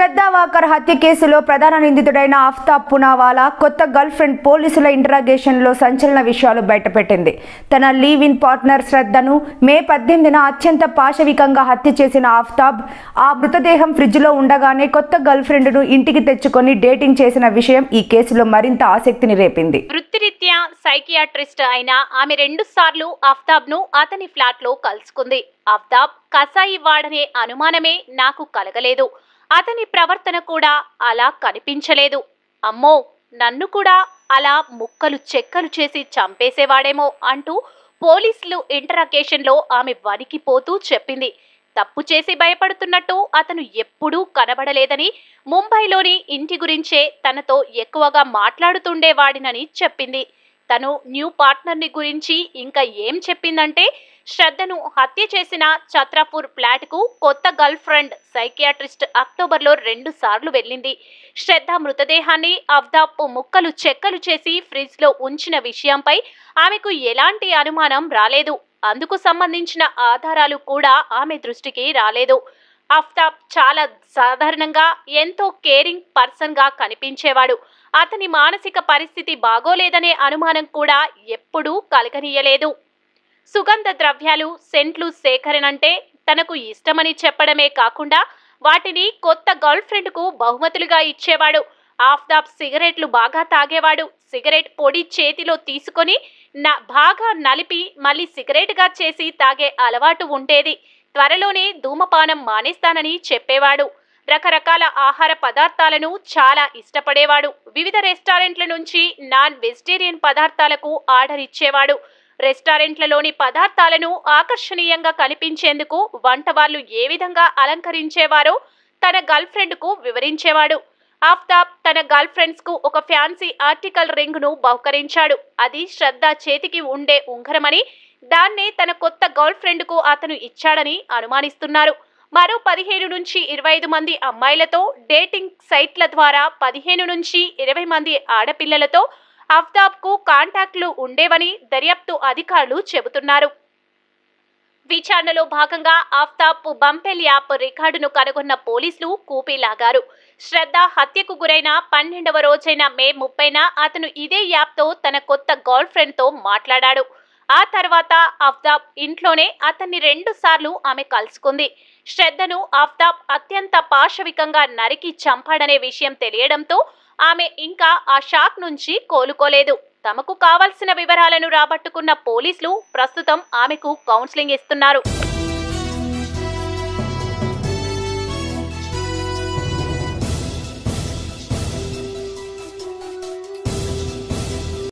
శ్రద్ధావాకర్ హత్య కేసులో ప్రధాన నిందితుడైన ఆఫ్తాబ్ పునావాలా కొత్త గర్ల్ ఫ్రెండ్ పోలీసుల ఇంటరాగేషన్లో సంచలన విషయాలు బయటపెట్టింది తన లీవ్ ఇన్ పార్ట్నర్ శ్రద్ధను మే పద్దెనిమిదిన అత్యంత పాశవికంగా హత్య చేసిన ఆఫ్తాబ్ ఆ మృతదేహం ఫ్రిడ్జ్లో ఉండగానే కొత్త గర్ల్ ఫ్రెండ్ను ఇంటికి తెచ్చుకొని డేటింగ్ చేసిన విషయం ఈ కేసులో మరింత ఆసక్తిని రేపింది వృత్తిరీత్యా సైకియాట్రిస్ట్ అయిన ఆమె రెండు సార్లు ఆఫ్తాబ్ను అతని ఫ్లాట్లో కలుసుకుంది ఆఫ్తాబ్ కసాయి వాడనే అనుమానమే నాకు కలగలేదు అతని ప్రవర్తన కూడా అలా కనిపించలేదు అమ్మో నన్ను కూడా అలా ముక్కలు చెక్కలు చేసి చంపేసేవాడేమో అంటూ పోలీసులు ఇంటరాకేషన్లో ఆమె వణికిపోతూ చెప్పింది తప్పు చేసి భయపడుతున్నట్టు అతను ఎప్పుడూ కనబడలేదని ముంబైలోని ఇంటి గురించే తనతో ఎక్కువగా మాట్లాడుతుండేవాడినని చెప్పింది తను న్యూ పార్ట్నర్ని గురించి ఇంకా ఏం చెప్పిందంటే శ్రద్ధను హత్య చేసిన ఛత్రాపూర్ ప్లాట్కు కొత్త గర్ల్ ఫ్రెండ్ సైకియాట్రిస్ట్ అక్టోబర్లో రెండు సార్లు వెళ్ళింది శ్రద్ధ మృతదేహాన్ని అవ్దాపు ముక్కలు చెక్కలు చేసి ఫ్రిడ్జ్లో ఉంచిన విషయంపై ఆమెకు ఎలాంటి అనుమానం రాలేదు అందుకు సంబంధించిన ఆధారాలు కూడా ఆమె దృష్టికి రాలేదు అఫ్తాబ్ చాలా సాధారణంగా ఎంతో కేరింగ్ పర్సన్గా కనిపించేవాడు అతని మానసిక పరిస్థితి బాగోలేదనే అనుమానం కూడా ఎప్పుడూ కలగనీయలేదు సుగంధ ద్రవ్యాలు సెంట్లు సేకరణంటే తనకు ఇష్టమని చెప్పడమే కాకుండా వాటిని కొత్త గర్ల్ బహుమతులుగా ఇచ్చేవాడు ఆఫ్తాబ్ సిగరెట్లు బాగా తాగేవాడు సిగరెట్ పొడి చేతిలో తీసుకొని నా బాగా నలిపి మళ్ళీ సిగరెట్గా చేసి తాగే అలవాటు ఉండేది త్వరలోనే ధూమపానం మానేస్తానని చెప్పేవాడు రకరకాల ఆహార పదార్థాలను చాలా ఇష్టపడేవాడు వివిధ రెస్టారెంట్ల నుంచి నాన్ వెజిటేరియన్ పదార్థాలకు ఆర్డర్ ఇచ్చేవాడు రెస్టారెంట్లలోని పదార్థాలను ఆకర్షణీయంగా కనిపించేందుకు వంట వాళ్ళు ఏ విధంగా అలంకరించేవారో తన గర్ల్ ఫ్రెండ్కు వివరించేవాడు ఆఫ్తాబ్ తన గర్ల్ ఒక ఫ్యాన్సీ ఆర్టికల్ రింగ్ను బహుకరించాడు అది శ్రద్ధ చేతికి ఉండే ఉంగరమని దాన్నే తన కొత్త గర్ల్ కు అతను ఇచ్చాడని అనుమానిస్తున్నారు మరో పదిహేను నుంచి ఇరవై ఐదు మంది అమ్మాయిలతో డేటింగ్ సైట్ల ద్వారా పదిహేను నుంచి ఇరవై మంది ఆడపిల్లలతో అఫ్తాబ్కు కాంటాక్ట్లు ఉండేవని దర్యాప్తు అధికారులు చెబుతున్నారు విచారణలో భాగంగా ఆఫ్తాబ్ బంపెల్ యాప్ రికార్డును కనుగొన్న పోలీసులు కూపీలాగారు శ్రద్ధ హత్యకు గురైన పన్నెండవ రోజైన మే ముప్పైన అతను ఇదే యాప్తో తన కొత్త గర్ల్ ఫ్రెండ్తో మాట్లాడాడు ఆ తర్వాత అఫ్తాబ్ ఇంట్లోనే అతన్ని రెండు సార్లు ఆమె కలుసుకుంది శ్రద్ధను అఫ్తాబ్ అత్యంత పాశవికంగా నరికి చంపాడనే విషయం తెలియడంతో ఆమె ఇంకా ఆ షాక్ నుంచి కోలుకోలేదు తమకు కావలసిన వివరాలను రాబట్టుకున్న పోలీసులు ప్రస్తుతం ఆమెకు కౌన్సిలింగ్ ఇస్తున్నారు